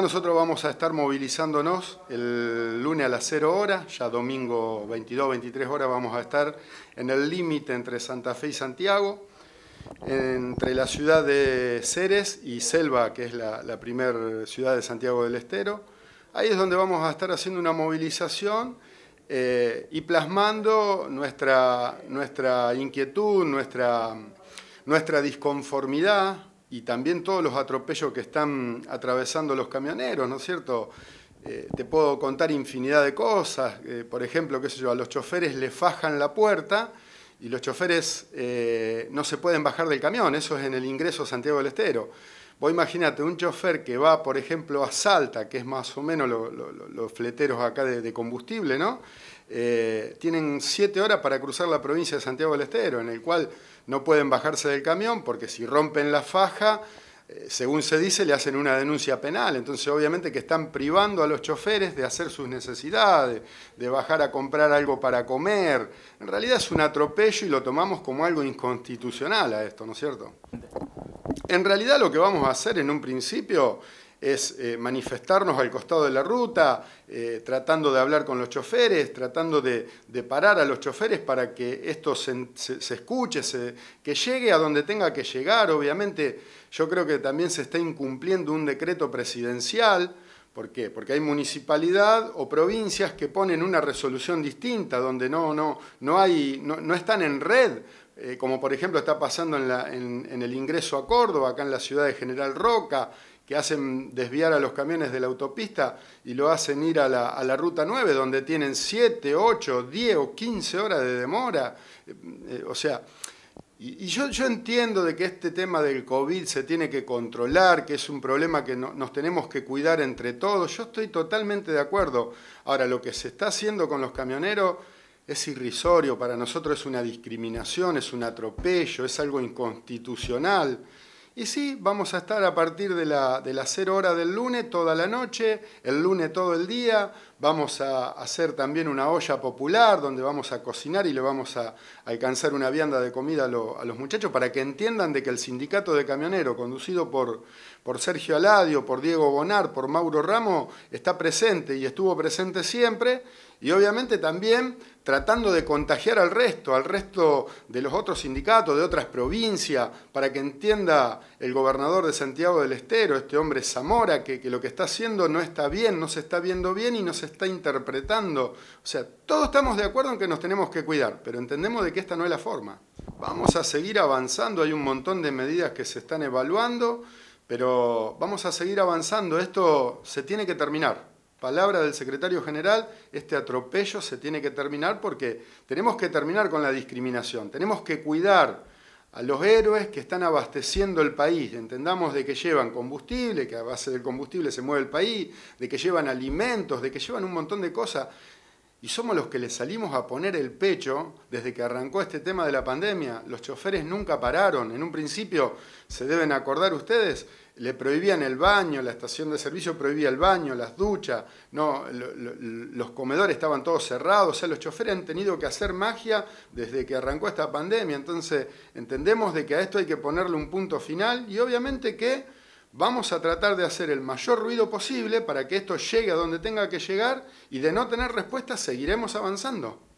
nosotros vamos a estar movilizándonos el lunes a las 0 horas, ya domingo 22, 23 horas vamos a estar en el límite entre Santa Fe y Santiago, entre la ciudad de Ceres y Selva, que es la, la primera ciudad de Santiago del Estero. Ahí es donde vamos a estar haciendo una movilización eh, y plasmando nuestra, nuestra inquietud, nuestra, nuestra disconformidad y también todos los atropellos que están atravesando los camioneros, ¿no es cierto? Eh, te puedo contar infinidad de cosas, eh, por ejemplo, qué sé yo, a los choferes le fajan la puerta y los choferes eh, no se pueden bajar del camión, eso es en el ingreso Santiago del Estero. Vos imagínate un chofer que va, por ejemplo, a Salta, que es más o menos los fleteros acá de combustible, ¿no? Eh, tienen siete horas para cruzar la provincia de Santiago del Estero, en el cual no pueden bajarse del camión porque si rompen la faja, eh, según se dice, le hacen una denuncia penal. Entonces, obviamente que están privando a los choferes de hacer sus necesidades, de bajar a comprar algo para comer. En realidad es un atropello y lo tomamos como algo inconstitucional a esto, ¿no es cierto? En realidad lo que vamos a hacer en un principio es eh, manifestarnos al costado de la ruta, eh, tratando de hablar con los choferes, tratando de, parar a los choferes para que esto se, escuche, se, que llegue a donde tenga que llegar. Obviamente yo creo que también se está incumpliendo un decreto presidencial. ¿Por qué? Porque hay municipalidad o provincias que ponen una resolución distinta, donde no, no, no, hay, están en red, eh, como por ejemplo está pasando en, la, en, el ingreso a Córdoba, acá en la ciudad de General Roca, que hacen desviar a los camiones de la autopista y lo hacen ir a la, ruta 9, donde tienen 7, 8, 10 o 15 horas de demora. Eh, eh, o sea, y, yo, yo, entiendo de que este tema del COVID se tiene que controlar, que es un problema que nos tenemos que cuidar entre todos. Yo estoy totalmente de acuerdo. Ahora, lo que se está haciendo con los camioneros es irrisorio, para nosotros es una discriminación, es un atropello, es algo inconstitucional. Y sí, vamos a estar a partir de, la, de las 0 hora del lunes toda la noche, el lunes todo el día. Vamos a hacer también una olla popular donde vamos a cocinar y le vamos a alcanzar una vianda de comida a, los muchachos para que entiendan de que el sindicato de camioneros, conducido por, por Sergio Aladio, por Diego Bonar, por Mauro Ramo, está presente y estuvo presente siempre y obviamente también tratando de contagiar al resto, al resto de los otros sindicatos, de otras provincias, para que entienda el gobernador de Santiago del Estero, este hombre Zamora, que, que, lo que está haciendo no está bien, no se está viendo bien y no se está interpretando. O sea, todos estamos de acuerdo en que nos tenemos que cuidar, pero entendemos de que esta no es la forma. Vamos a seguir avanzando, hay un montón de medidas que se están evaluando, pero vamos a seguir avanzando, esto se tiene que terminar palabra del secretario general, este atropello se tiene que terminar porque tenemos que terminar con la discriminación, tenemos que cuidar a los héroes que están abasteciendo el país, entendamos de que llevan combustible, que a base del combustible se mueve el país, de que llevan alimentos, de que llevan un montón de cosas, y somos los que le salimos a poner el pecho desde que arrancó este tema de la pandemia. Los choferes nunca pararon. En un principio, se deben acordar ustedes, le prohibían el baño, la estación de servicio prohibía el baño, las duchas, no, los comedores estaban todos cerrados. O sea, los choferes han tenido que hacer magia desde que arrancó esta pandemia. Entonces, entendemos de que a esto hay que ponerle un punto final y obviamente que vamos a tratar de hacer el mayor ruido posible para que esto llegue a donde tenga que llegar y de no tener respuesta seguiremos avanzando.